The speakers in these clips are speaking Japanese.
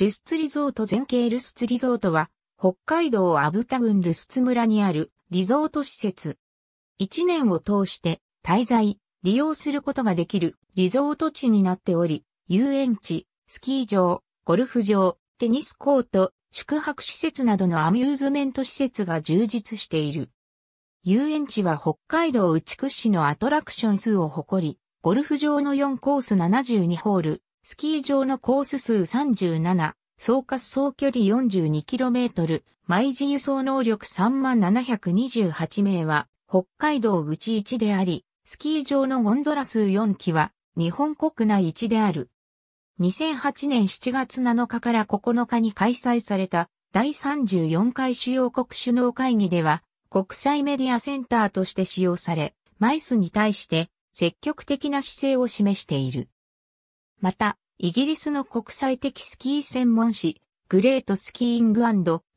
ルスツリゾート全景ルスツリゾートは、北海道阿武田郡ルスツ村にあるリゾート施設。一年を通して滞在、利用することができるリゾート地になっており、遊園地、スキー場、ゴルフ場、テニスコート、宿泊施設などのアミューズメント施設が充実している。遊園地は北海道内屈市のアトラクション数を誇り、ゴルフ場の4コース72ホール、スキー場のコース数37、総滑走距離 42km、毎時輸送能力3728名は、北海道うち1であり、スキー場のゴンドラ数4機は、日本国内1である。2008年7月7日から9日に開催された第34回主要国首脳会議では、国際メディアセンターとして使用され、マイスに対して積極的な姿勢を示している。また、イギリスの国際的スキー専門誌、グレートスキーイング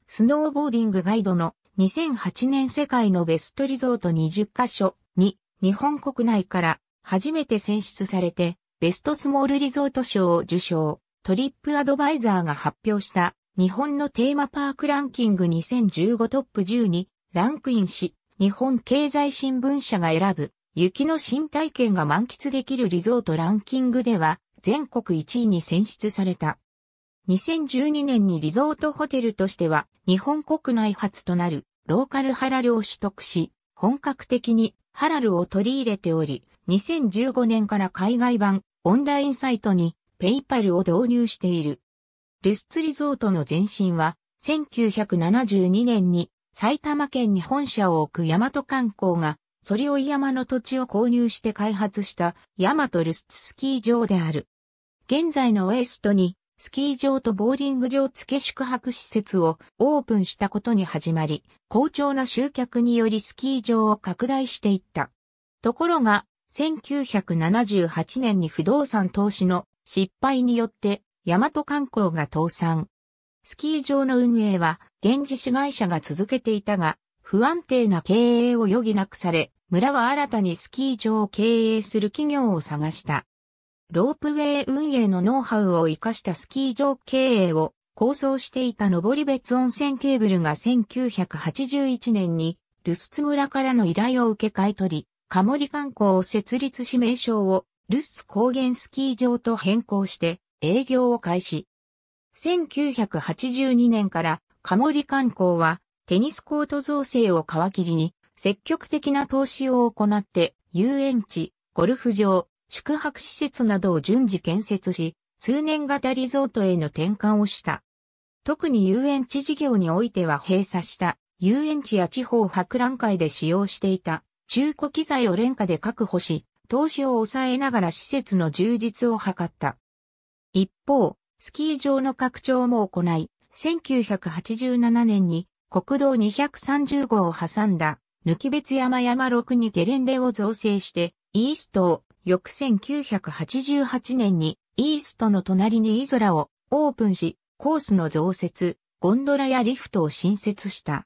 スノーボーディングガイドの2008年世界のベストリゾート20カ所に日本国内から初めて選出されてベストスモールリゾート賞を受賞、トリップアドバイザーが発表した日本のテーマパークランキング2015トップ10にランクインし、日本経済新聞社が選ぶ雪の新体験が満喫できるリゾートランキングでは全国1位に選出された。2012年にリゾートホテルとしては日本国内初となるローカルハラルを取得し、本格的にハラルを取り入れており、2015年から海外版オンラインサイトにペイパルを導入している。ルスツリゾートの前身は1972年に埼玉県に本社を置く大和観光がソリオイ山の土地を購入して開発した大和ルスツスキー場である。現在のウエストに、スキー場とボーリング場付宿泊施設をオープンしたことに始まり、好調な集客によりスキー場を拡大していった。ところが、1978年に不動産投資の失敗によって、大和観光が倒産。スキー場の運営は、現地市会社が続けていたが、不安定な経営を余儀なくされ、村は新たにスキー場を経営する企業を探した。ロープウェイ運営のノウハウを活かしたスキー場経営を構想していた登別温泉ケーブルが1981年にルスツ村からの依頼を受け買い取り、カモリ観光を設立し名称をルスツ高原スキー場と変更して営業を開始。1982年からカモリ観光はテニスコート造成を皮切りに積極的な投資を行って遊園地、ゴルフ場、宿泊施設などを順次建設し、通年型リゾートへの転換をした。特に遊園地事業においては閉鎖した遊園地や地方博覧会で使用していた中古機材を廉価で確保し、投資を抑えながら施設の充実を図った。一方、スキー場の拡張も行い、1987年に国道230号を挟んだ抜別山山6にゲレンデを造成して、イーストを翌1988年にイーストの隣にイゾラをオープンし、コースの増設、ゴンドラやリフトを新設した。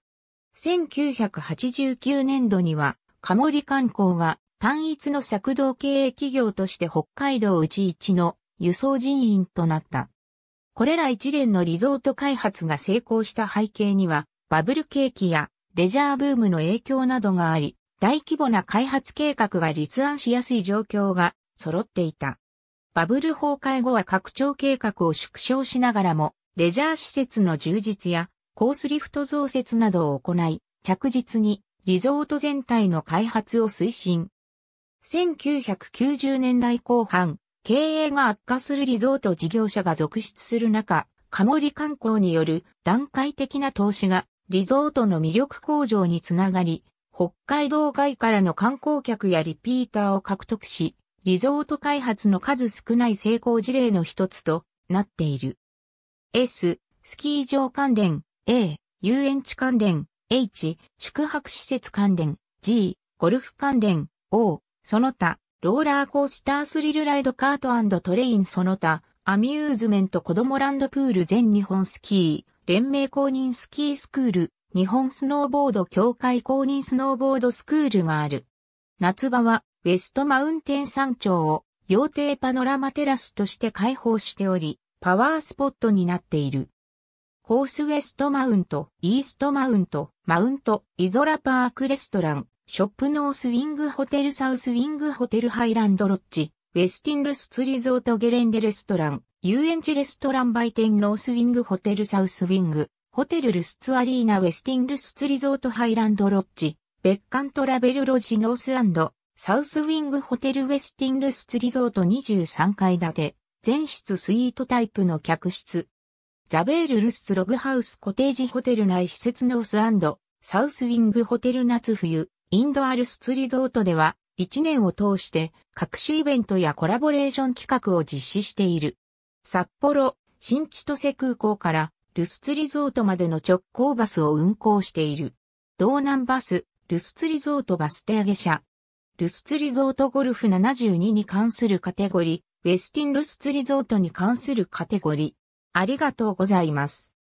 1989年度には、カモリ観光が単一の作動経営企業として北海道うち一の輸送人員となった。これら一連のリゾート開発が成功した背景には、バブル景気やレジャーブームの影響などがあり、大規模な開発計画が立案しやすい状況が揃っていた。バブル崩壊後は拡張計画を縮小しながらも、レジャー施設の充実やコースリフト増設などを行い、着実にリゾート全体の開発を推進。1990年代後半、経営が悪化するリゾート事業者が続出する中、カモリ観光による段階的な投資がリゾートの魅力向上につながり、北海道外からの観光客やリピーターを獲得し、リゾート開発の数少ない成功事例の一つとなっている。S、スキー場関連、A、遊園地関連、H、宿泊施設関連、G、ゴルフ関連、O、その他、ローラーコースタースリルライドカートトレインその他、アミューズメント子供ランドプール全日本スキー、連盟公認スキースクール、日本スノーボード協会公認スノーボードスクールがある。夏場は、ウェストマウンテン山頂を、羊蹄パノラマテラスとして開放しており、パワースポットになっている。コースウェストマウント、イーストマウント、マウント、イゾラパークレストラン、ショップノースウィングホテルサウスウィングホテルハイランドロッジ、ウェスティンルスツリゾートゲレンデレストラン、遊園地レストラン売店ノースウィングホテルサウスウィング、ホテルルスツアリーナウェスティングスツリゾートハイランドロッジ、別館トラベルロジノースサウスウィングホテルウェスティングスツリゾート23階建て、全室スイートタイプの客室。ザベールルスツログハウスコテージホテル内施設ノースサウスウィングホテル夏冬、インドアルスツリゾートでは、1年を通して各種イベントやコラボレーション企画を実施している。札幌、新千歳空港からルスツリゾートまでの直行バスを運行している。道南バス、ルスツリゾートバス手上げ車。ルスツリゾートゴルフ72に関するカテゴリー、ウェスティンルスツリゾートに関するカテゴリー。ありがとうございます。